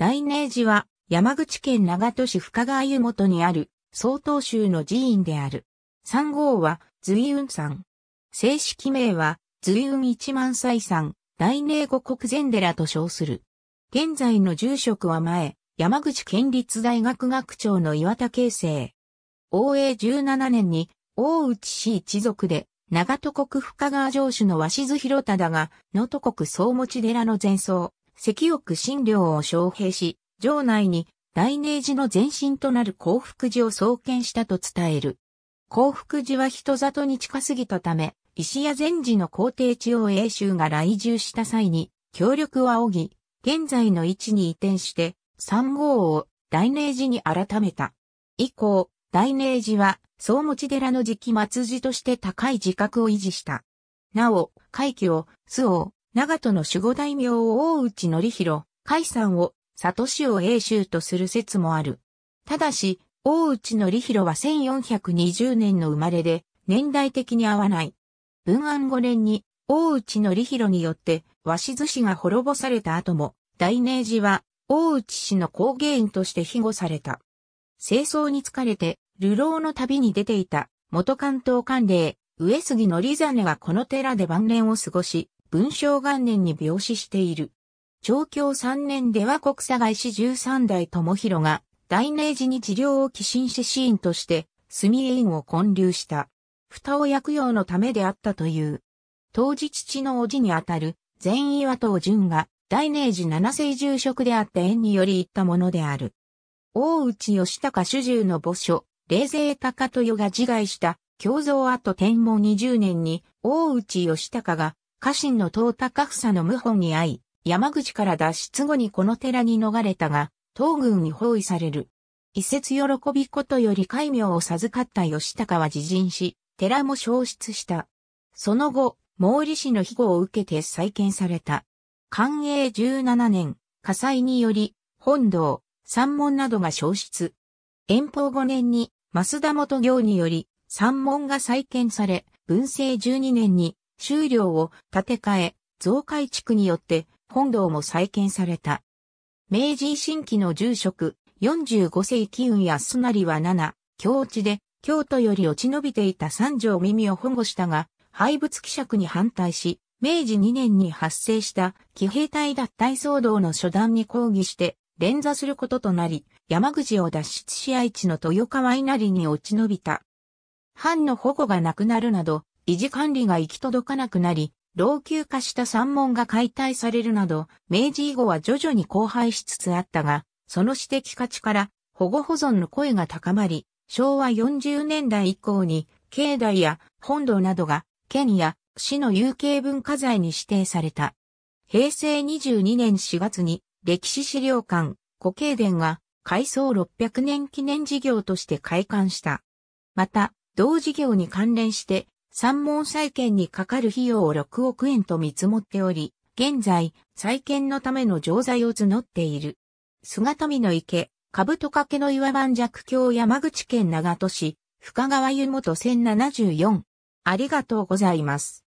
大明寺は山口県長門市深川湯本にある曹洞宗の寺院である。三号は随雲山。正式名は随雲一万歳山、大明五国禅寺と称する。現在の住職は前、山口県立大学学長の岩田慶生。応永17年に大内氏一族で長戸国深川城主の鷲津広忠が、能登国総持寺の前奏、石翼新領を招聘し、城内に大明寺の前身となる幸福寺を創建したと伝える。幸福寺は人里に近すぎたため、石屋禅寺の皇帝地を英州が来住した際に、協力を仰ぎ、現在の位置に移転して、三号を大明寺に改めた。以降、大明寺は、総持寺の時期末寺として高い自覚を維持した。なお、会期を、巣王、長門の守護大名を大内則弘、海山を、里市を英州とする説もある。ただし、大内則弘は1420年の生まれで、年代的に合わない。文安5年に、大内則弘によって、鷲寿氏が滅ぼされた後も、大明寺は、大内氏の工芸員として庇護された。清掃に疲れて、流浪の旅に出ていた、元関東官令、上杉則実はこの寺で晩年を過ごし、文章元年に病死している。長教三年では国佐外市十三代智弘が、大明寺に治療を寄進し死因として、墨院を建立した。蓋を薬用のためであったという。当時父の叔父にあたる、善意和藤淳が、大明寺七世住職であった縁により行ったものである。大内義高主従の墓所、冷勢高豊が自害した、共造跡天文二十年に、大内義高が、家臣の東高草の謀反に遭い、山口から脱出後にこの寺に逃れたが、東軍に包囲される。一説喜びことより戒名を授かった吉高は自陣し、寺も消失した。その後、毛利氏の庇護を受けて再建された。寛永17年、火災により、本堂、山門などが消失。遠方5年に、増田元行により、山門が再建され、文政12年に、収了を建て替え、増改築によって本堂も再建された。明治維新期の住職、45世紀運な成は7、京地で京都より落ち延びていた三条耳を保護したが、廃仏希釈に反対し、明治2年に発生した騎兵隊脱退騒動の初段に抗議して連座することとなり、山口を脱出し愛知の豊川稲荷に落ち延びた。藩の保護がなくなるなど、維持管理が行き届かなくなり、老朽化した山門が解体されるなど、明治以後は徐々に荒廃しつつあったが、その私的価値から保護保存の声が高まり、昭和40年代以降に、境内や本堂などが県や市の有形文化財に指定された。平成22年4月に歴史資料館、古慶殿が改装600年記念事業として開館した。また、同事業に関連して三門再建にかかる費用を6億円と見積もっており、現在、再建のための錠剤を募っている。姿見の池、兜掛の岩盤弱橋山口県長門市、深川湯元1074。ありがとうございます。